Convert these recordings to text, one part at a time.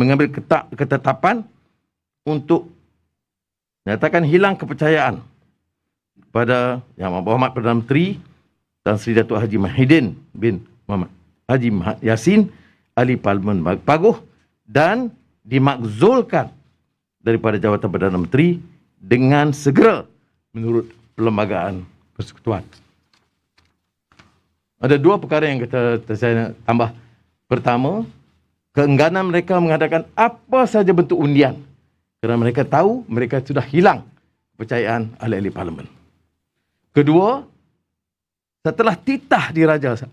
mengambil ketak ketetapan untuk nyatakan hilang kepercayaan pada Yang Muhammad Perdana Menteri dan Seri Datuk Haji Mahidin bin Muhammad Haji Yasin Ali Parlimen Paguh dan dimakzulkan daripada jawatan Perdana Menteri dengan segera menurut Perlembagaan Persekutuan. Ada dua perkara yang kita, kita saya nak tambah. Pertama, keengganan mereka mengadakan apa sahaja bentuk undian kerana mereka tahu mereka sudah hilang kepercayaan ahli-ahli parlimen. Kedua, setelah titah diraja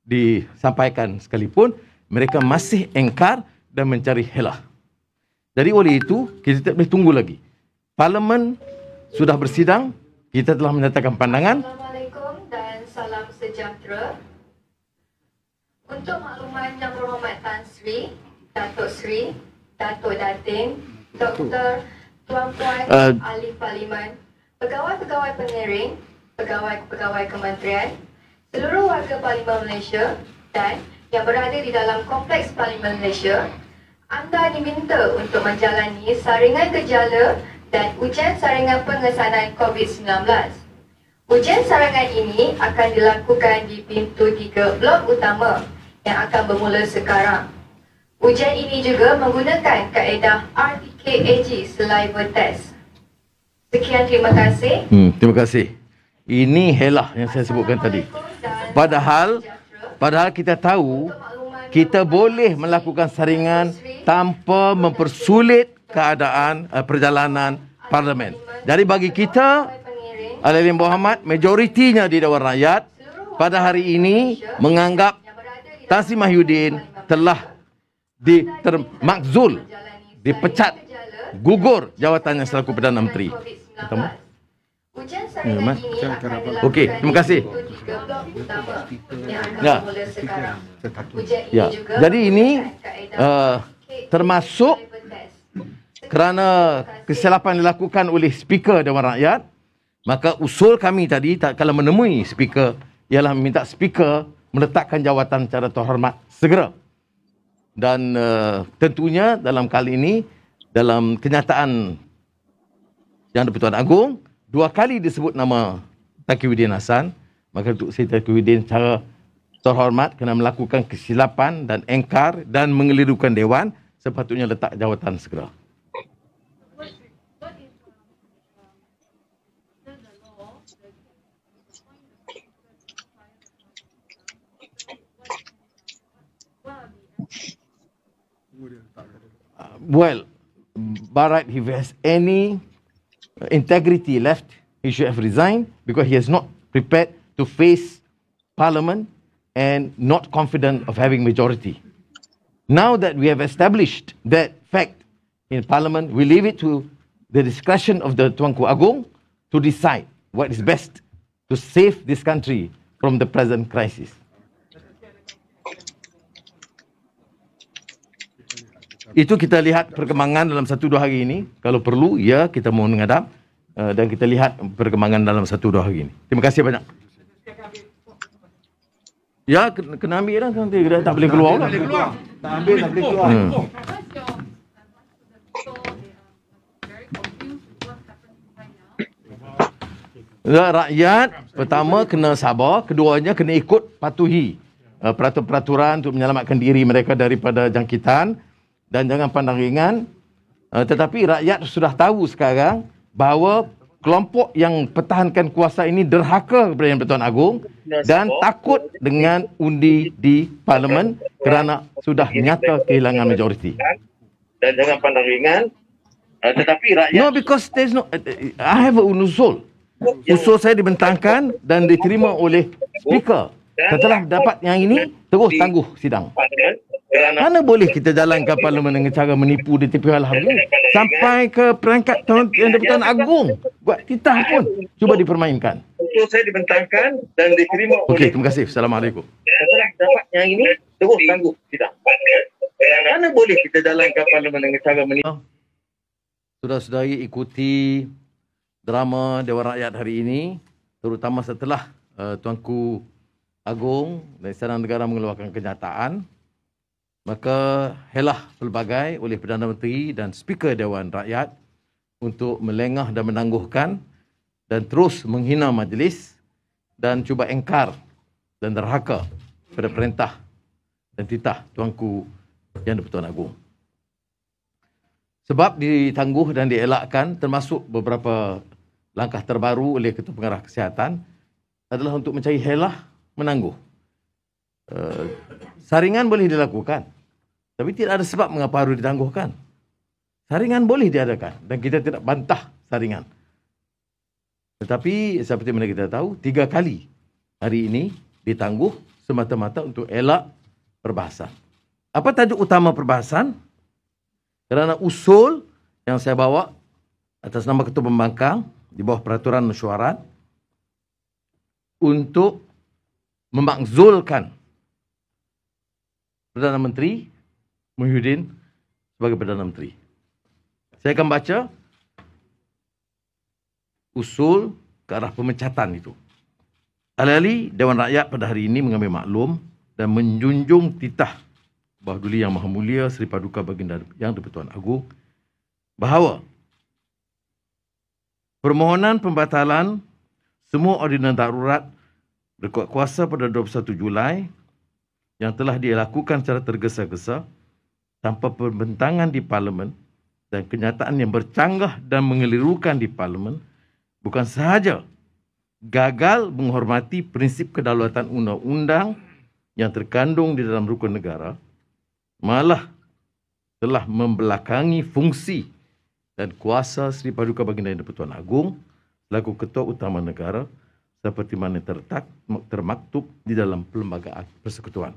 disampaikan sekalipun, mereka masih engkar dan mencari helah. Jadi oleh itu, kita tak boleh tunggu lagi. Parlimen sudah bersidang, kita telah menyatakan pandangan. Assalamualaikum dan salam sejahtera. Untuk makluman yang berhormat Tan Sri, Datuk Sri, Datuk Datin, Dr. Tuan Puan uh, Ali Parlimen, pegawai-pegawai pengiring, pegawai-pegawai kementerian, seluruh warga Parlimen Malaysia dan yang berada di dalam Kompleks Parlimen Malaysia, anda diminta untuk menjalani saringan gejala dan ujian saringan pengesanan COVID-19. Ujian saringan ini akan dilakukan di pintu tiga blok utama yang akan bermula sekarang. Ujian ini juga menggunakan kaedah RPKAG saliva test. Sekian terima kasih. Hmm, terima kasih. Ini helah yang saya sebutkan tadi. Padahal padahal kita tahu kita boleh melakukan saringan tanpa mempersulit keadaan uh, perjalanan parlimen. Jadi bagi kita Alim Muhammad majoritinya di Dewan Rakyat pada hari ini menganggap Tansi Mahyudin telah ditermakzul, dipecat, gugur jawatannya selaku Perdana Menteri. Pertama. ya, tinggi. Okey, terima kasih. Ya. ya. Jadi ini uh, termasuk kerana kesilapan dilakukan oleh speaker Dewan Rakyat, maka usul kami tadi tak kalau menemui speaker ialah meminta speaker meletakkan jawatan secara terhormat segera. Dan uh, tentunya dalam kali ini, dalam kenyataan yang di Agung, dua kali disebut nama Taki Widin Hassan. Maka untuk Seri Taki Widin secara terhormat kena melakukan kesilapan dan engkar dan mengelirukan Dewan sepatutnya letak jawatan segera. well, Barat, if he has any integrity left, he should have resigned because he has not prepared to face parliament and not confident of having majority. Now that we have established that fact in parliament, we leave it to the discretion of the Tuanku Agong to decide what is best to save this country from the present crisis. itu kita lihat perkembangan dalam satu dua hari ini. Kalau perlu, ya kita mohon mengadap uh, eh, dan kita lihat perkembangan dalam satu dua hari ini. Terima kasih banyak. Ya, kena ambil dah nanti. Tak boleh keluar. Tak boleh keluar. Tak ambil, oh, keluar. Oh. Ya, rakyat pertama kena sabar, keduanya kena ikut patuhi uh, eh, peraturan-peraturan untuk menyelamatkan diri mereka daripada jangkitan dan jangan pandang ringan uh, tetapi rakyat sudah tahu sekarang bahawa kelompok yang pertahankan kuasa ini derhaka kepada Yang Pertuan Agong dan takut dengan undi di parlimen kerana sudah nyata kehilangan majoriti dan jangan pandang ringan eh, tetapi rakyat no because there's no eh, i have a usul usul saya dibentangkan dan diterima oleh speaker Setelah dapat yang ini, terus tangguh sidang. Mana boleh kita jalankan parlimen dengan cara menipu di DTP Alhamdulillah sampai ke perangkat tahun yang deputan agung buat titah pun cuba dipermainkan. Untuk saya dibentangkan dan diterima Okey, terima kasih. Assalamualaikum. Setelah dapat yang ini, terus tangguh sidang. Mana boleh kita jalankan parlimen dengan cara menipu ah. Sudah-sudahi ikuti drama Dewan Rakyat hari ini terutama setelah uh, Tuanku agung dan istana negara mengeluarkan kenyataan maka helah pelbagai oleh Perdana Menteri dan Speaker Dewan Rakyat untuk melengah dan menangguhkan dan terus menghina majlis dan cuba engkar dan derhaka pada perintah dan titah Tuanku Yang di Agung. Sebab ditangguh dan dielakkan termasuk beberapa langkah terbaru oleh Ketua Pengarah Kesihatan adalah untuk mencari helah menangguh. Uh, saringan boleh dilakukan. Tapi tidak ada sebab mengapa harus ditangguhkan. Saringan boleh diadakan. Dan kita tidak bantah saringan. Tetapi seperti mana kita tahu, tiga kali hari ini ditangguh semata-mata untuk elak perbahasan. Apa tajuk utama perbahasan? Kerana usul yang saya bawa atas nama Ketua Pembangkang di bawah peraturan mesyuarat untuk memakzulkan Perdana Menteri Muhyiddin sebagai Perdana Menteri. Saya akan baca usul ke arah pemecatan itu. Alali Dewan Rakyat pada hari ini mengambil maklum dan menjunjung titah Bahaduli Yang Maha Mulia Seri Paduka Baginda Yang Dipertuan Agung bahawa permohonan pembatalan semua ordinan darurat 2021 rekod kuasa pada 21 Julai yang telah dilakukan secara tergesa-gesa tanpa pembentangan di parlimen dan kenyataan yang bercanggah dan mengelirukan di parlimen bukan sahaja gagal menghormati prinsip kedaulatan undang-undang yang terkandung di dalam rukun negara malah telah membelakangi fungsi dan kuasa Sri Paduka Baginda Yang di Agung Agong selaku Ketua Utama Negara seperti mana tertak, termaktub di dalam perlembagaan persekutuan.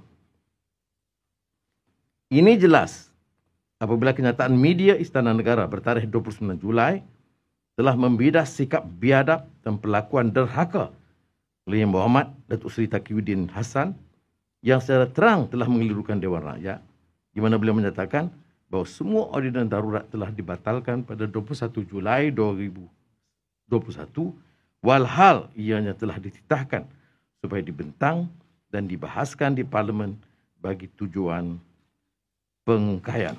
Ini jelas apabila kenyataan media Istana Negara bertarikh 29 Julai telah membidas sikap biadab dan pelakuan derhaka oleh Yang Berhormat Datuk Seri Takiuddin Hassan yang secara terang telah mengelirukan Dewan Rakyat di mana beliau menyatakan bahawa semua ordinan darurat telah dibatalkan pada 21 Julai 2021 walhal ianya telah dititahkan supaya dibentang dan dibahaskan di parlimen bagi tujuan pengkayaan.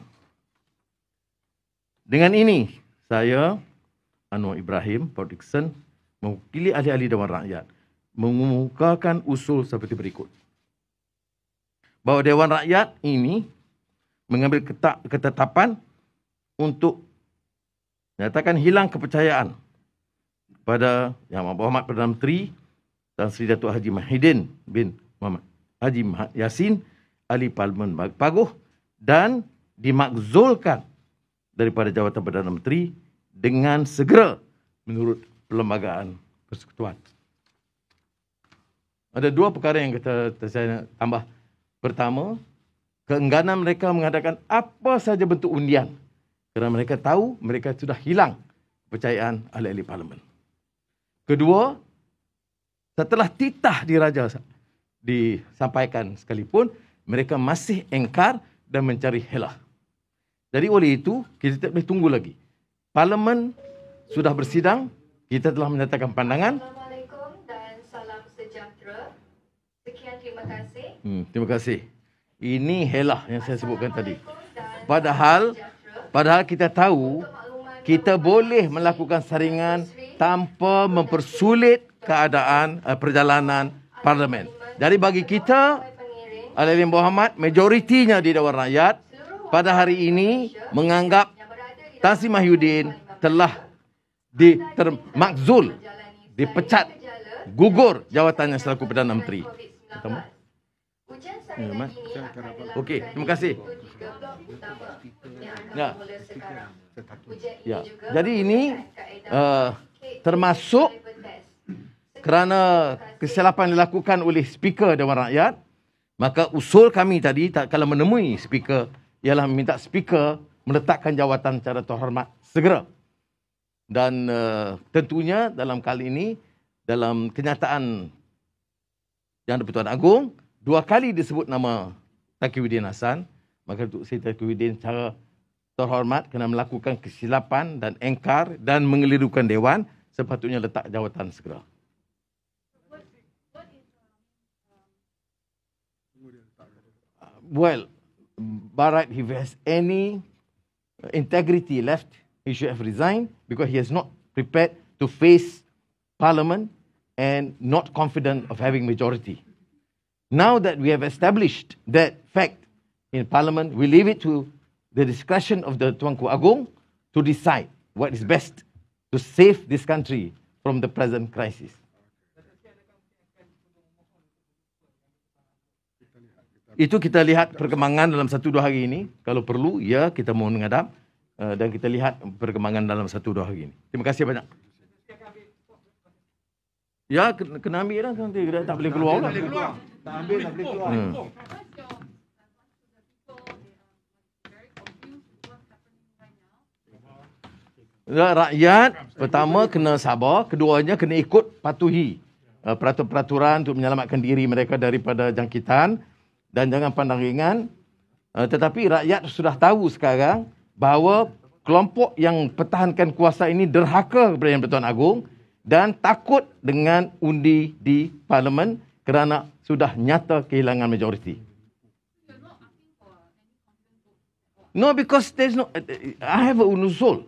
Dengan ini, saya Anwar Ibrahim, Paul Dixon, mewakili ahli-ahli Dewan Rakyat mengumumkakan usul seperti berikut. Bahawa Dewan Rakyat ini mengambil ketetapan untuk menyatakan hilang kepercayaan pada Yang Muhammad Perdana Menteri Tan Sri Datuk Haji Mahidin bin Muhammad Haji Yasin Ali Parlimen Paguh dan dimakzulkan daripada Jabatan Perdana Menteri dengan segera menurut Perlembagaan Persekutuan. Ada dua perkara yang kita, saya nak tambah. Pertama, keengganan mereka mengadakan apa sahaja bentuk undian kerana mereka tahu mereka sudah hilang kepercayaan ahli-ahli parlimen. Kedua, setelah titah diraja disampaikan sekalipun, mereka masih engkar dan mencari helah. Jadi oleh itu, kita tak boleh tunggu lagi. Parlimen sudah bersidang, kita telah menyatakan pandangan. Assalamualaikum dan salam sejahtera. Sekian terima kasih. Hmm, terima kasih. Ini helah yang saya sebutkan tadi. Padahal, padahal kita tahu kita boleh melakukan saringan tanpa mempersulit keadaan uh, perjalanan parlimen. Jadi bagi kita Alilin Muhammad majoritinya di Dewan Rakyat pada hari ini menganggap Tan Mahyudin telah dimakzul dipecat gugur jawatannya selaku Perdana Menteri. Ya, Okey, terima kasih. Ya. Ya. Jadi ini uh, termasuk kerana kesilapan dilakukan oleh speaker Dewan Rakyat, maka usul kami tadi tak kalau menemui speaker ialah meminta speaker meletakkan jawatan secara terhormat segera. Dan uh, tentunya dalam kali ini dalam kenyataan yang di-Pertuan Agong dua kali disebut nama Takiuddin Hasan, maka untuk saya Takiuddin secara terhormat kena melakukan kesilapan dan engkar dan mengelirukan dewan sepatutnya letak jawatan segera. Well, Barat, if he has any integrity left, he should have resigned because he has not prepared to face parliament and not confident of having majority. Now that we have established that fact in parliament, we leave it to the discretion of the Tuanku Agong to decide what is best to save this country from the present crisis. Itu kita lihat perkembangan dalam satu dua hari ini. Kalau perlu, ya kita mohon menghadap eh, dan kita lihat perkembangan dalam satu dua hari ini. Terima kasih banyak. Ya, kena ambil lah nanti. Tak boleh keluar Tak boleh keluar. Tak boleh keluar. rakyat pertama kena sabar, keduanya kena ikut patuhi eh, peraturan-peraturan untuk menyelamatkan diri mereka daripada jangkitan dan jangan pandang ringan. Eh, tetapi rakyat sudah tahu sekarang bahawa kelompok yang pertahankan kuasa ini derhaka kepada Yang Pertuan Agung dan takut dengan undi di parlimen kerana sudah nyata kehilangan majoriti. No, because there's no... I have a unusual.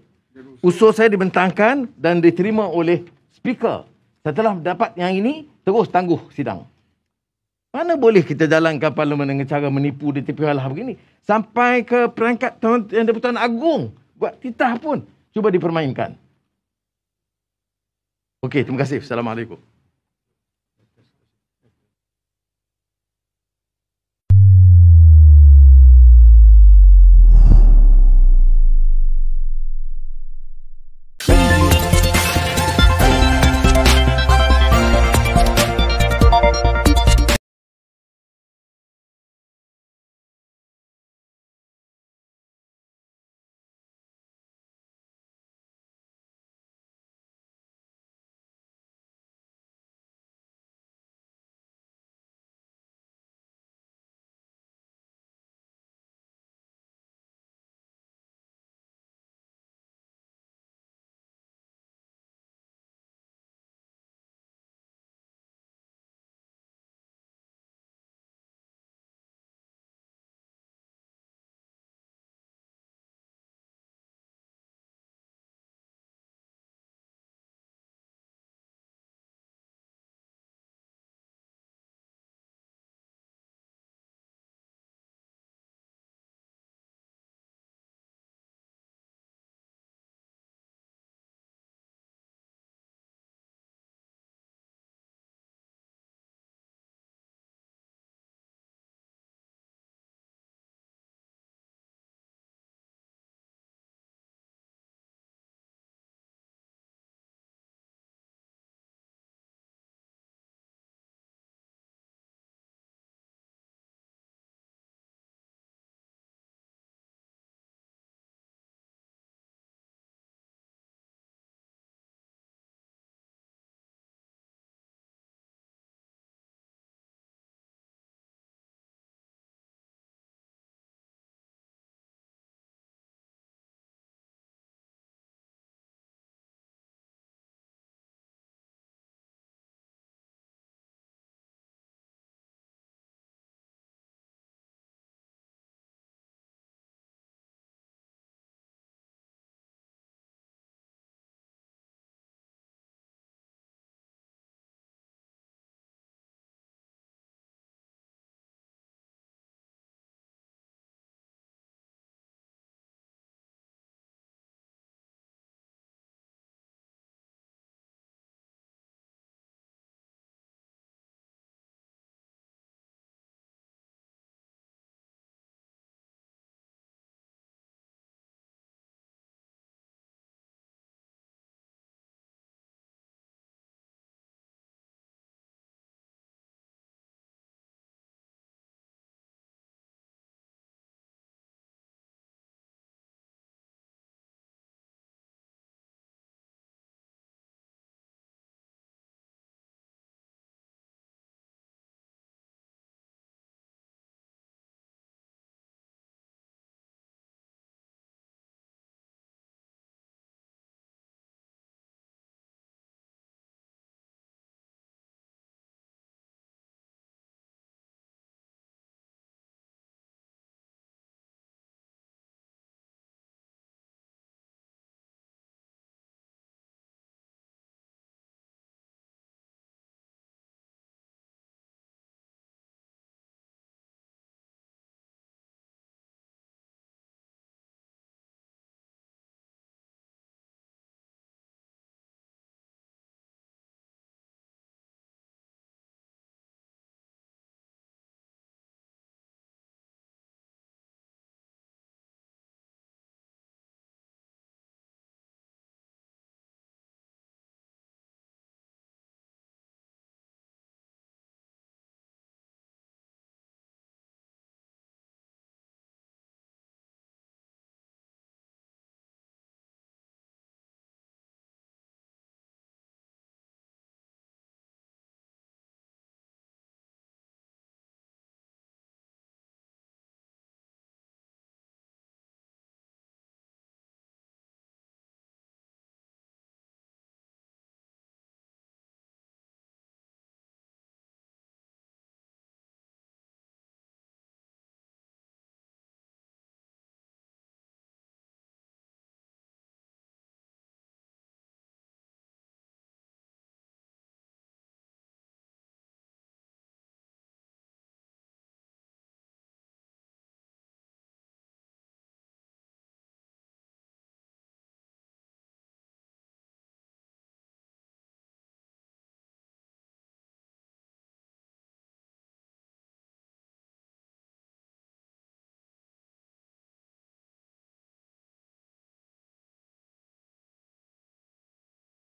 Usul saya dibentangkan dan diterima oleh speaker. Setelah dapat yang ini, terus tangguh sidang. Mana boleh kita jalankan parlimen dengan cara menipu di tepi hal begini? Sampai ke perangkat yang deputan agung. Buat titah pun. Cuba dipermainkan. Okey, terima kasih. Assalamualaikum.